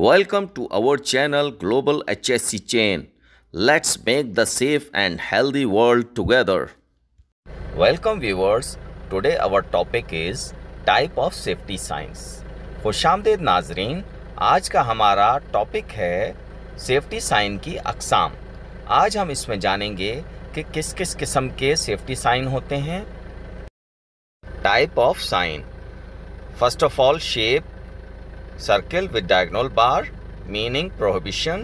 Welcome to our channel Global HSC Chain. Let's make the safe and healthy world together. Welcome viewers. Today our topic is type of safety signs. खुशामदेद नाजरीन आज का हमारा topic है safety sign की अकसाम आज हम इसमें जानेंगे कि किस किस किस्म के सेफ्टी साइन होते हैं type of sign first of all shape circle with diagonal bar meaning prohibition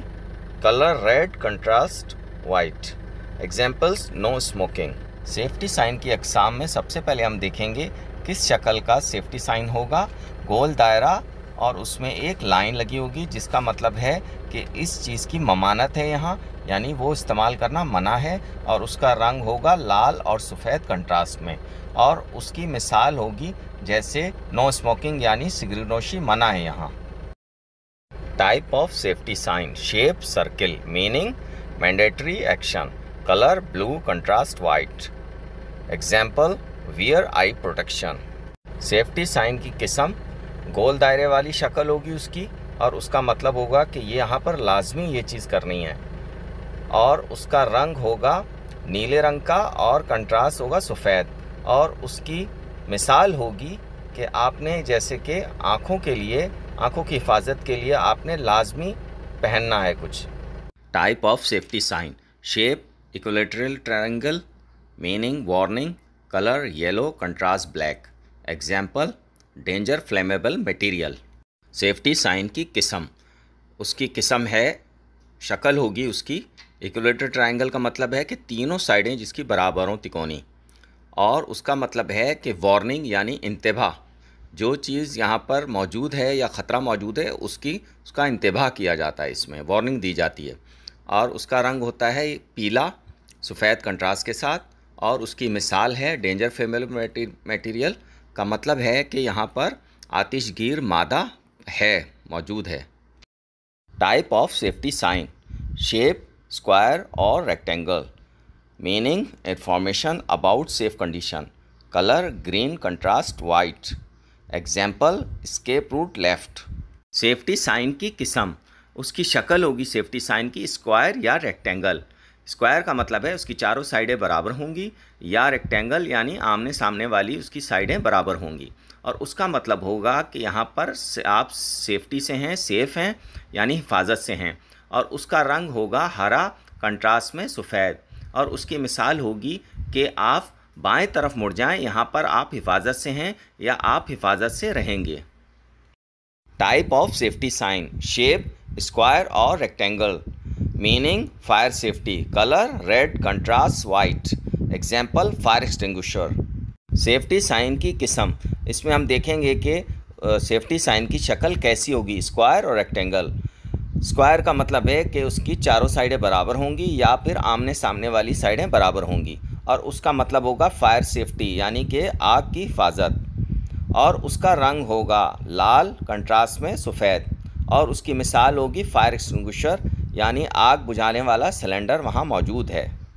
color red contrast white examples no smoking safety sign की अकसाम में सबसे पहले हम देखेंगे किस शक्ल का सेफ्टी साइन होगा गोल दायरा और उसमें एक लाइन लगी होगी जिसका मतलब है कि इस चीज़ की ममानत है यहाँ यानी वो इस्तेमाल करना मना है और उसका रंग होगा लाल और सफ़ेद कंट्रास्ट में और उसकी मिसाल होगी जैसे नो स्मोकिंग यानी नोशी मना है यहाँ type of safety sign shape circle meaning mandatory action colour blue contrast white example wear eye protection safety sign की किस्म गोल दायरे वाली शक्ल होगी उसकी और उसका मतलब होगा कि ये यहाँ पर लाजमी ये चीज़ करनी है और उसका रंग होगा नीले रंग का और कंट्रास्ट होगा सफ़ेद और उसकी मिसाल होगी कि आपने जैसे कि आँखों के लिए आँखों की हिफाजत के लिए आपने लाजमी पहनना है कुछ type of safety sign shape equilateral triangle meaning warning colour yellow contrast black example danger flammable material safety sign की किस्म उसकी किस्म है शक्ल होगी उसकी इक्वलेटर ट्राइंगल का मतलब है कि तीनों साइडें जिसकी बराबर हों तिकोनी और उसका मतलब है कि वार्निंग यानी इंतबाह जो चीज़ यहाँ पर मौजूद है या ख़तरा मौजूद है उसकी उसका इंतबाह किया जाता है इसमें वार्निंग दी जाती है और उसका रंग होता है पीला सफ़ेद कंट्रास्ट के साथ और उसकी मिसाल है डेंजर फेमल मटेरियल का मतलब है कि यहाँ पर आतिशगीर मादा है मौजूद है type of safety sign shape square और rectangle meaning information about safe condition colour green contrast white example escape route left safety sign की किस्म उसकी शक्ल होगी सेफ्टी साइन की स्क्वायर या रेक्टेंगल स्क्वायर का मतलब है उसकी चारों साइडें बराबर होंगी या रेक्टेंगल यानी आमने सामने वाली उसकी साइडें बराबर होंगी और उसका मतलब होगा कि यहाँ पर आप सेफ्टी से हैं सेफ़ हैं यानी हिफाजत से हैं और उसका रंग होगा हरा कंट्रास्ट में सफ़ेद और उसकी मिसाल होगी कि आप बाएं तरफ मुड़ जाएं यहाँ पर आप हिफाजत से हैं या आप हिफाजत से रहेंगे type of safety sign shape square और rectangle meaning fire safety colour red contrast white example fire extinguisher safety sign की किस्म इसमें हम देखेंगे कि सेफ्टी साइन की शक्ल कैसी होगी स्क्वायर और रेक्टेंगल स्क्वायर का मतलब है कि उसकी चारों साइडें बराबर होंगी या फिर आमने सामने वाली साइडें बराबर होंगी और उसका मतलब होगा फायर सेफ्टी यानी कि आग की हिफाजत और उसका रंग होगा लाल कंट्रास्ट में सफ़ेद और उसकी मिसाल होगी फायर एक्सटिंग्विशर यानी आग बुझाने वाला सिलेंडर वहाँ मौजूद है